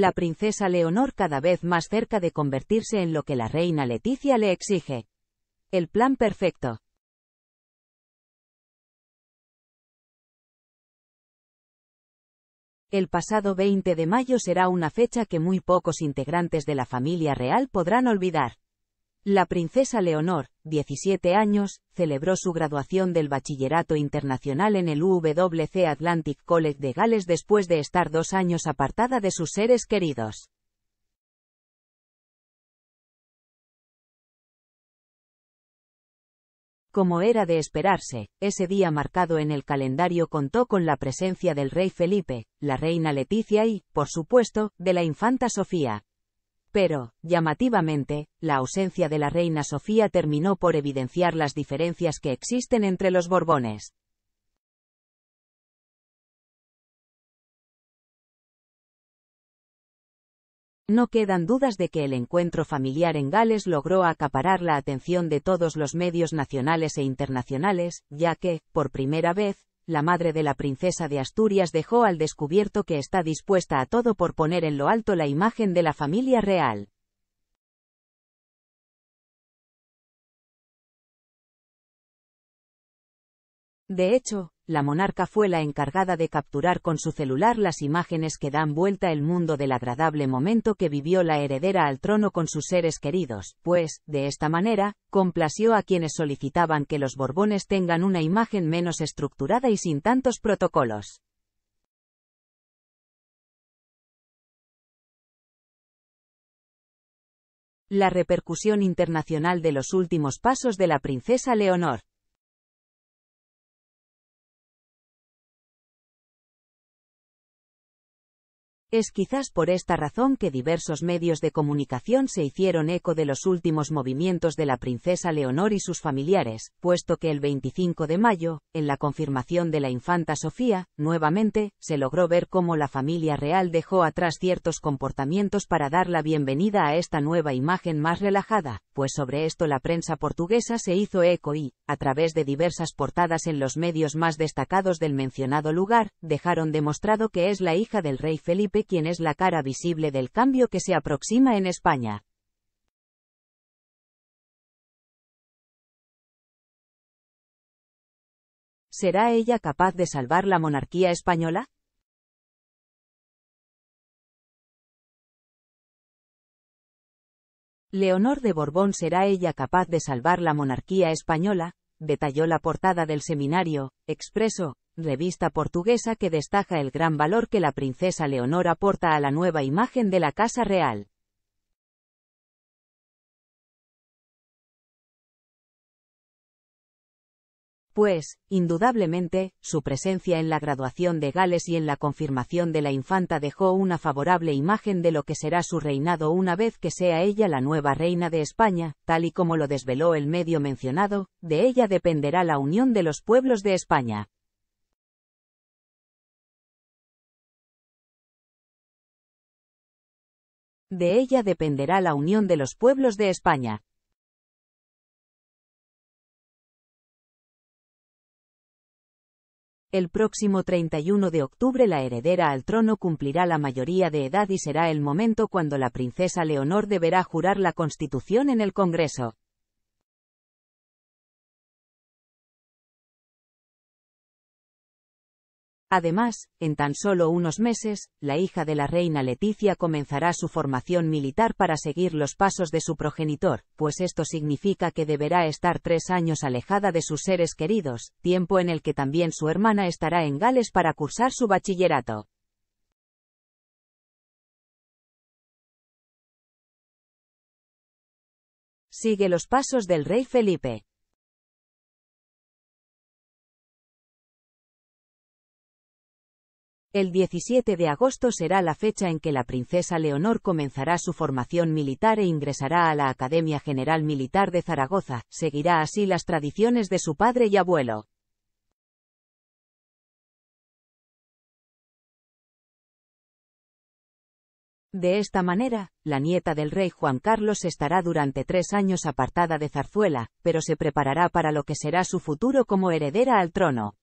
la princesa Leonor cada vez más cerca de convertirse en lo que la reina Leticia le exige. El plan perfecto. El pasado 20 de mayo será una fecha que muy pocos integrantes de la familia real podrán olvidar. La princesa Leonor, 17 años, celebró su graduación del bachillerato internacional en el WC Atlantic College de Gales después de estar dos años apartada de sus seres queridos. Como era de esperarse, ese día marcado en el calendario contó con la presencia del rey Felipe, la reina Leticia y, por supuesto, de la infanta Sofía, pero, llamativamente, la ausencia de la reina Sofía terminó por evidenciar las diferencias que existen entre los Borbones. No quedan dudas de que el encuentro familiar en Gales logró acaparar la atención de todos los medios nacionales e internacionales, ya que, por primera vez, la madre de la princesa de Asturias dejó al descubierto que está dispuesta a todo por poner en lo alto la imagen de la familia real. De hecho, la monarca fue la encargada de capturar con su celular las imágenes que dan vuelta el mundo del agradable momento que vivió la heredera al trono con sus seres queridos, pues, de esta manera, complació a quienes solicitaban que los Borbones tengan una imagen menos estructurada y sin tantos protocolos. La repercusión internacional de los últimos pasos de la princesa Leonor Es quizás por esta razón que diversos medios de comunicación se hicieron eco de los últimos movimientos de la princesa Leonor y sus familiares, puesto que el 25 de mayo, en la confirmación de la infanta Sofía, nuevamente, se logró ver cómo la familia real dejó atrás ciertos comportamientos para dar la bienvenida a esta nueva imagen más relajada, pues sobre esto la prensa portuguesa se hizo eco y, a través de diversas portadas en los medios más destacados del mencionado lugar, dejaron demostrado que es la hija del rey Felipe quien es la cara visible del cambio que se aproxima en España. ¿Será ella capaz de salvar la monarquía española? Leonor de Borbón será ella capaz de salvar la monarquía española, detalló la portada del seminario, Expreso, revista portuguesa que destaca el gran valor que la princesa Leonor aporta a la nueva imagen de la Casa Real. pues, indudablemente, su presencia en la graduación de Gales y en la confirmación de la infanta dejó una favorable imagen de lo que será su reinado una vez que sea ella la nueva reina de España, tal y como lo desveló el medio mencionado, de ella dependerá la unión de los pueblos de España. De ella dependerá la unión de los pueblos de España. El próximo 31 de octubre la heredera al trono cumplirá la mayoría de edad y será el momento cuando la princesa Leonor deberá jurar la constitución en el Congreso. Además, en tan solo unos meses, la hija de la reina Leticia comenzará su formación militar para seguir los pasos de su progenitor, pues esto significa que deberá estar tres años alejada de sus seres queridos, tiempo en el que también su hermana estará en Gales para cursar su bachillerato. Sigue los pasos del rey Felipe. El 17 de agosto será la fecha en que la princesa Leonor comenzará su formación militar e ingresará a la Academia General Militar de Zaragoza, seguirá así las tradiciones de su padre y abuelo. De esta manera, la nieta del rey Juan Carlos estará durante tres años apartada de Zarzuela, pero se preparará para lo que será su futuro como heredera al trono.